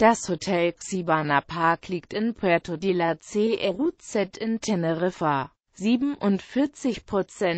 Das Hotel Xibana Park liegt in Puerto de la Cruz in Teneriffa. 47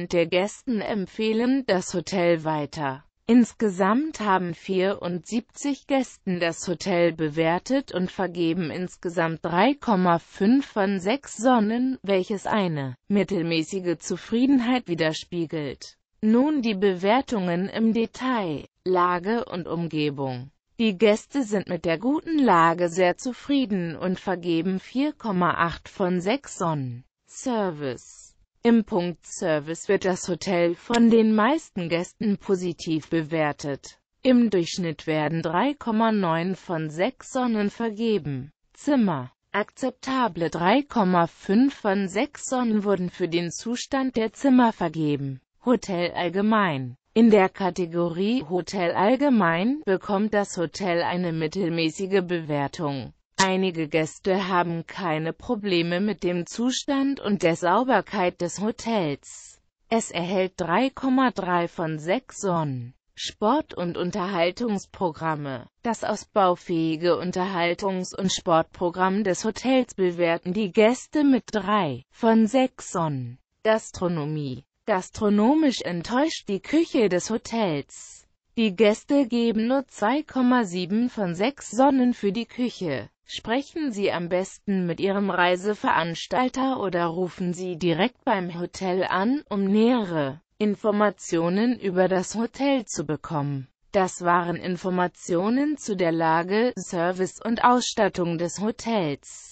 der Gästen empfehlen das Hotel weiter. Insgesamt haben 74 Gästen das Hotel bewertet und vergeben insgesamt 3,5 von 6 Sonnen, welches eine mittelmäßige Zufriedenheit widerspiegelt. Nun die Bewertungen im Detail, Lage und Umgebung. Die Gäste sind mit der guten Lage sehr zufrieden und vergeben 4,8 von 6 Sonnen. Service Im Punkt Service wird das Hotel von den meisten Gästen positiv bewertet. Im Durchschnitt werden 3,9 von 6 Sonnen vergeben. Zimmer Akzeptable 3,5 von 6 Sonnen wurden für den Zustand der Zimmer vergeben. Hotel allgemein in der Kategorie Hotel allgemein bekommt das Hotel eine mittelmäßige Bewertung. Einige Gäste haben keine Probleme mit dem Zustand und der Sauberkeit des Hotels. Es erhält 3,3 von 6 Sonnen. Sport- und Unterhaltungsprogramme. Das ausbaufähige Unterhaltungs- und Sportprogramm des Hotels bewerten die Gäste mit 3 von 6 Sonnen. Gastronomie Gastronomisch enttäuscht die Küche des Hotels. Die Gäste geben nur 2,7 von 6 Sonnen für die Küche. Sprechen Sie am besten mit Ihrem Reiseveranstalter oder rufen Sie direkt beim Hotel an, um nähere Informationen über das Hotel zu bekommen. Das waren Informationen zu der Lage, Service und Ausstattung des Hotels.